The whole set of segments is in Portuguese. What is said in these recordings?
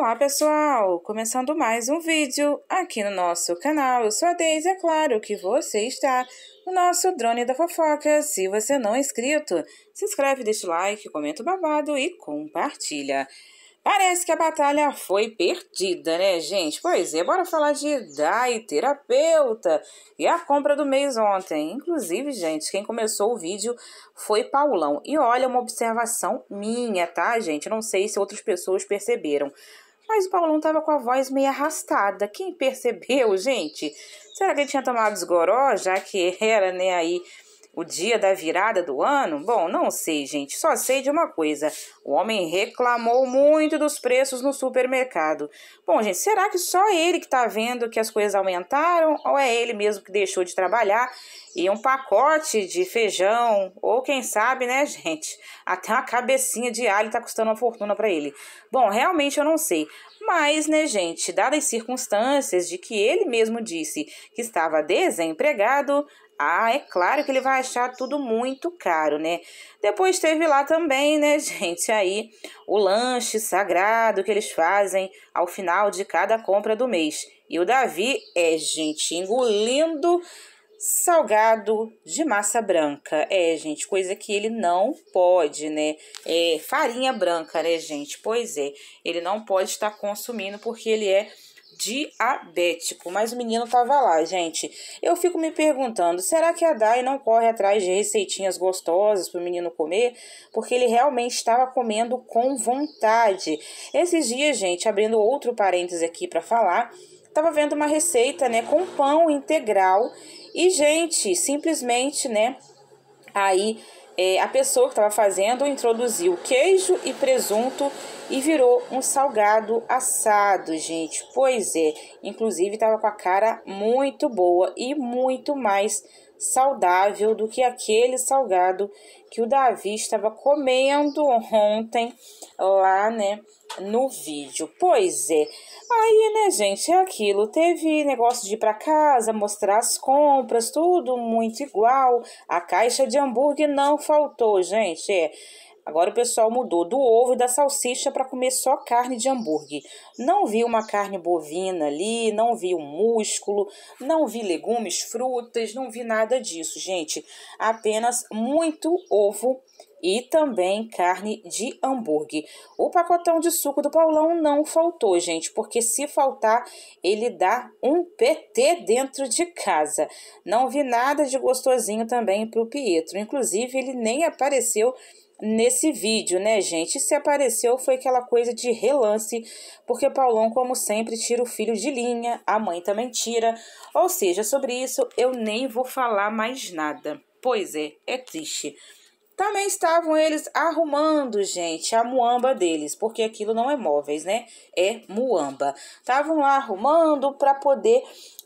Olá pessoal, começando mais um vídeo aqui no nosso canal, eu sou a Deise, é claro que você está no nosso Drone da Fofoca. Se você não é inscrito, se inscreve, deixa o like, comenta o babado e compartilha. Parece que a batalha foi perdida, né, gente? Pois é, bora falar de DAI, terapeuta e a compra do mês ontem. Inclusive, gente, quem começou o vídeo foi Paulão. E olha, uma observação minha, tá, gente? não sei se outras pessoas perceberam. Mas o Paulão tava com a voz meio arrastada. Quem percebeu, gente? Será que ele tinha tomado esgoró, já que era, né, aí o dia da virada do ano? Bom, não sei, gente. Só sei de uma coisa: o homem reclamou muito dos preços no supermercado. Bom, gente, será que só ele que está vendo que as coisas aumentaram? Ou é ele mesmo que deixou de trabalhar e um pacote de feijão, ou quem sabe, né, gente, até uma cabecinha de alho está custando uma fortuna para ele. Bom, realmente eu não sei, mas, né, gente, dadas as circunstâncias de que ele mesmo disse que estava desempregado, ah, é claro que ele vai achar tudo muito caro, né? Depois teve lá também, né, gente, aí o lanche sagrado que eles fazem ao final de cada compra do mês. E o Davi é, gente, engolindo salgado de massa branca. É, gente, coisa que ele não pode, né? É farinha branca, né, gente? Pois é, ele não pode estar consumindo porque ele é diabético. Mas o menino tava lá, gente. Eu fico me perguntando, será que a Dai não corre atrás de receitinhas gostosas pro menino comer? Porque ele realmente estava comendo com vontade. Esses dias, gente, abrindo outro parênteses aqui para falar, tava vendo uma receita, né, com pão integral. E, gente, simplesmente, né, aí é, a pessoa que estava fazendo introduziu queijo e presunto e virou um salgado assado, gente. Pois é, inclusive estava com a cara muito boa e muito mais saudável do que aquele salgado que o Davi estava comendo ontem lá, né, no vídeo. Pois é. Aí, né, gente, é aquilo. Teve negócio de ir para casa, mostrar as compras, tudo muito igual. A caixa de hambúrguer não faltou, gente. É Agora o pessoal mudou do ovo e da salsicha para comer só carne de hambúrguer. Não vi uma carne bovina ali, não vi um músculo, não vi legumes, frutas, não vi nada disso, gente. Apenas muito ovo e também carne de hambúrguer. O pacotão de suco do Paulão não faltou, gente, porque se faltar, ele dá um PT dentro de casa. Não vi nada de gostosinho também para o Pietro. Inclusive, ele nem apareceu nesse vídeo, né, gente? Se apareceu foi aquela coisa de relance, porque Paulão, como sempre, tira o filho de linha, a mãe também tira. Ou seja, sobre isso eu nem vou falar mais nada. Pois é, é triste. Também estavam eles arrumando, gente, a muamba deles, porque aquilo não é móveis, né? É muamba. Estavam lá arrumando para poder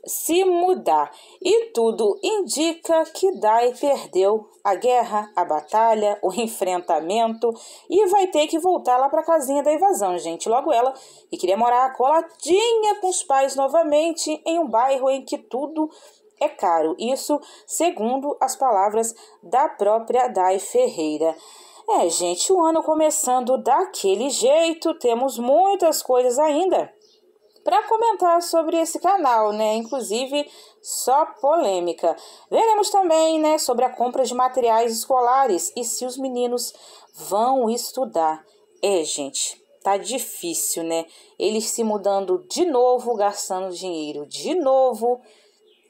se mudar. E tudo indica que Dai perdeu a guerra, a batalha, o enfrentamento e vai ter que voltar lá para a casinha da evasão, gente. Logo ela, que queria morar coladinha com os pais novamente em um bairro em que tudo é caro. Isso segundo as palavras da própria Dai Ferreira. É, gente, o ano começando daquele jeito, temos muitas coisas ainda para comentar sobre esse canal, né? Inclusive, só polêmica. Veremos também, né, sobre a compra de materiais escolares e se os meninos vão estudar. É, gente, tá difícil, né? Eles se mudando de novo, gastando dinheiro de novo.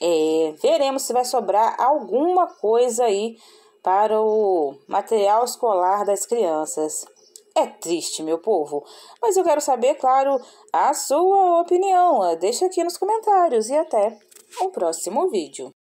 É, veremos se vai sobrar alguma coisa aí para o material escolar das crianças. É triste, meu povo, mas eu quero saber, claro, a sua opinião. Deixa aqui nos comentários e até o próximo vídeo.